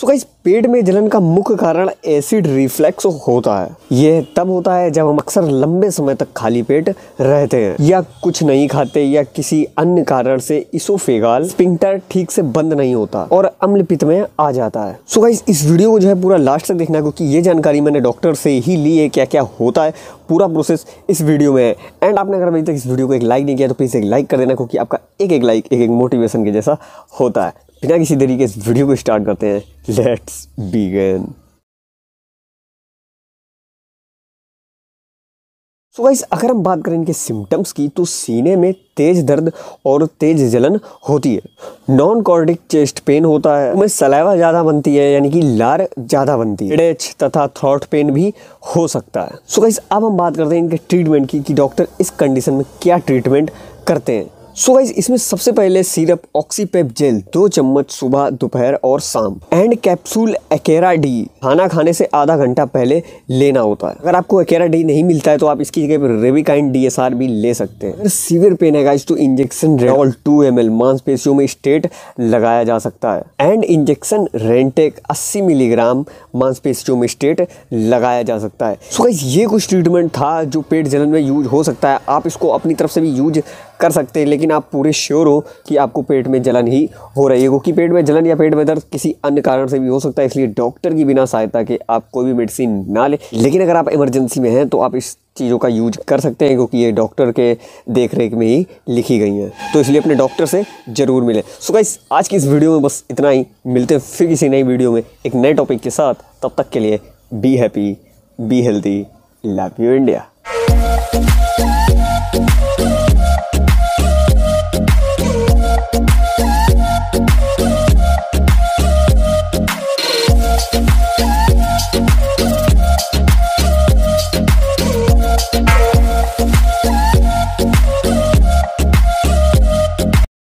सो so guys पेट में जलन का मुख्य कारण एसिड रिफ्लेक्स होता है यह तब होता है जब हम अक्सर लंबे समय तक खाली पेट रहते हैं या कुछ नहीं खाते या किसी अन्य कारण से इसोफेगाल स्पिंक्टर ठीक से बंद नहीं होता और अम्ल पित्त में आ जाता है सो so गाइस इस वीडियो को जो है पूरा लास्ट तक देखना क्योंकि ये जानकारी मैंने डॉक्टर से ही ली है क्या क्या होता है पूरा प्रोसेस इस वीडियो में है एंड आपने अगर अभी तक इस वीडियो को एक लाइक नहीं किया तो प्लीज़ एक लाइक कर देना क्योंकि आपका एक एक लाइक एक एक मोटिवेशन के जैसा होता है बिना किसी तरीके इस वीडियो को स्टार्ट करते हैं लेट्स बिगेन सो गाइस अगर हम बात करें इनके सिम्टम्स की तो सीने में तेज दर्द और तेज जलन होती है नॉन कॉर्डिक चेस्ट पेन होता है उसमें सलाइवा ज़्यादा बनती है यानी कि लार ज़्यादा बनती है एच तथा थ्रॉट पेन भी हो सकता है सो गाइस अब हम बात करते हैं इनके ट्रीटमेंट की कि डॉक्टर इस कंडीशन में क्या ट्रीटमेंट करते हैं सो गाइज इसमें सबसे पहले सिरप ऑक्सीपेप जेल दो चम्मच सुबह दोपहर और शाम एंड कैप्सूल एकेरा डी खाना खाने से आधा घंटा पहले लेना होता है अगर आपको एकेरा डी नहीं मिलता है तो आप इसकी जगह पर रेविकाइन डी एस आर भी ले सकते हैं सीवियर पेन है गाइज तो इंजेक्शन रेडॉल टू एम एल मांसपेशियों में स्टेट लगाया जा सकता है एंड इंजेक्शन रेंटेक अस्सी मिलीग्राम मांसपेशियों में स्टेट लगाया जा सकता है सो so गाइज ये कुछ ट्रीटमेंट था जो पेट जलन में यूज हो सकता है आप इसको अपनी तरफ से भी यूज कर सकते हैं लेकिन आप पूरे श्योर हो कि आपको पेट में जलन ही हो रही है क्योंकि पेट में जलन या पेट में दर्द किसी अन्य कारण से भी हो सकता है इसलिए डॉक्टर की बिना सहायता के आप कोई भी मेडिसिन ना लें लेकिन अगर आप इमरजेंसी में हैं तो आप इस चीज़ों का यूज कर सकते हैं क्योंकि ये डॉक्टर के देख रेख में ही लिखी गई हैं तो इसलिए अपने डॉक्टर से ज़रूर मिलें सो गाइस आज की इस वीडियो में बस इतना ही मिलते हैं फिर किसी नई वीडियो में एक नए टॉपिक के साथ तब तक के लिए be happy be healthy love you India